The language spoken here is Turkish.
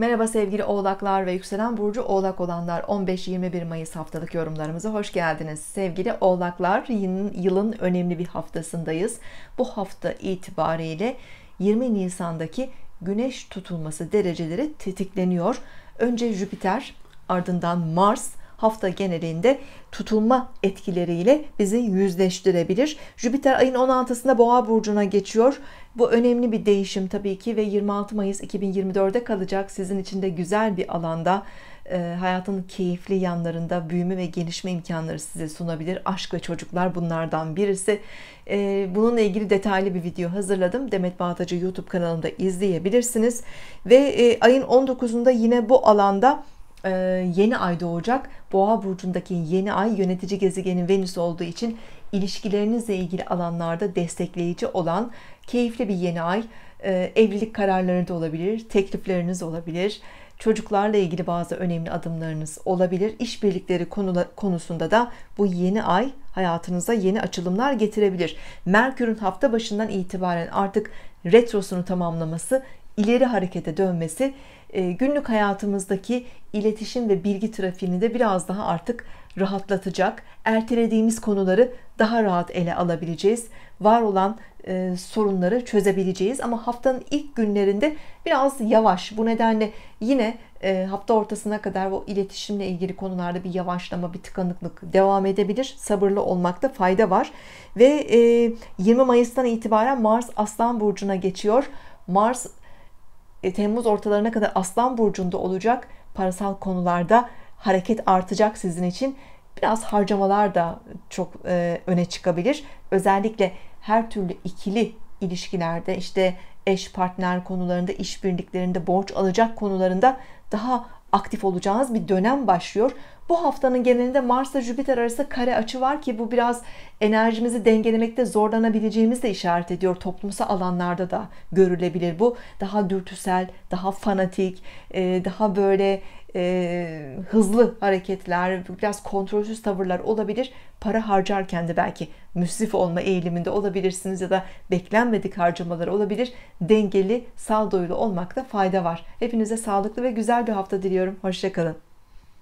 Merhaba sevgili oğlaklar ve yükselen burcu oğlak olanlar 15-21 Mayıs haftalık yorumlarımıza hoş geldiniz. Sevgili oğlaklar yılın önemli bir haftasındayız. Bu hafta itibariyle 20 Nisan'daki güneş tutulması dereceleri tetikleniyor. Önce Jüpiter ardından Mars hafta genelinde tutulma etkileriyle bizi yüzleştirebilir. Jüpiter ayın 16'sında Boğa burcuna geçiyor. Bu önemli bir değişim tabii ki ve 26 Mayıs 2024'de kalacak. Sizin için de güzel bir alanda e, hayatın keyifli yanlarında büyüme ve gelişme imkanları size sunabilir. Aşk ve çocuklar bunlardan birisi. E, bununla ilgili detaylı bir video hazırladım. Demet Bağtacı YouTube kanalında izleyebilirsiniz. Ve e, ayın 19'unda yine bu alanda e, yeni ay doğacak. Boğa burcundaki yeni ay yönetici gezegenin Venüs olduğu için ilişkilerinizle ilgili alanlarda destekleyici olan keyifli bir yeni ay. E, evlilik kararları da olabilir, teklifleriniz olabilir. Çocuklarla ilgili bazı önemli adımlarınız olabilir. İşbirlikleri konusunda da bu yeni ay hayatınıza yeni açılımlar getirebilir. Merkür'ün hafta başından itibaren artık retrosunu tamamlaması, ileri harekete dönmesi ee, günlük hayatımızdaki iletişim ve bilgi trafiğini de biraz daha artık rahatlatacak. Ertelediğimiz konuları daha rahat ele alabileceğiz. Var olan e, sorunları çözebileceğiz ama haftanın ilk günlerinde biraz yavaş. Bu nedenle yine e, hafta ortasına kadar o iletişimle ilgili konularda bir yavaşlama, bir tıkanıklık devam edebilir. Sabırlı olmakta fayda var. Ve e, 20 Mayıs'tan itibaren Mars Aslan burcuna geçiyor. Mars e, Temmuz ortalarına kadar Aslan burcunda olacak. Parasal konularda hareket artacak sizin için. Biraz harcamalar da çok e, öne çıkabilir. Özellikle her türlü ikili ilişkilerde işte eş partner konularında, işbirliklerinde borç alacak konularında daha aktif olacağınız bir dönem başlıyor. Bu haftanın genelinde Mars'la Jüpiter arası kare açı var ki bu biraz enerjimizi dengelemekte zorlanabileceğimiz de işaret ediyor. Toplumsal alanlarda da görülebilir bu. Daha dürtüsel, daha fanatik, e, daha böyle e, hızlı hareketler, biraz kontrolsüz tavırlar olabilir. Para harcarken de belki müsrif olma eğiliminde olabilirsiniz ya da beklenmedik harcamalar olabilir. Dengeli, sağduyulu olmakta fayda var. Hepinize sağlıklı ve güzel bir hafta diliyorum. Hoşçakalın.